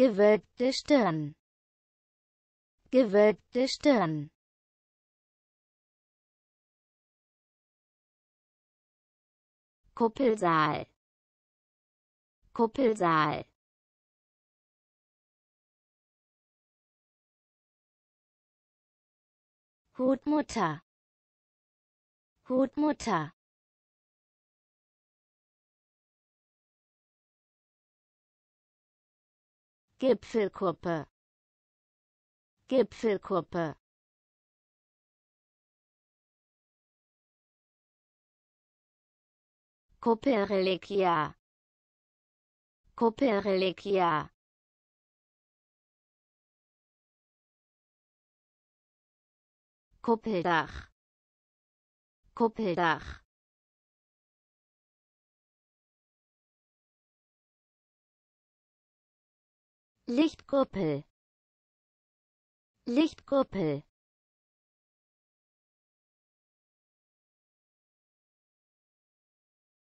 gewölbte Stirn, gewölbte Stirn. Kuppelsaal, Kuppelsaal. Hutmutter, Hutmutter. Gipfelkuppe Gipfelkuppe Koperelekia Koperelekia Kuppeldach Kuppeldach Lichtkuppel Lichtkuppel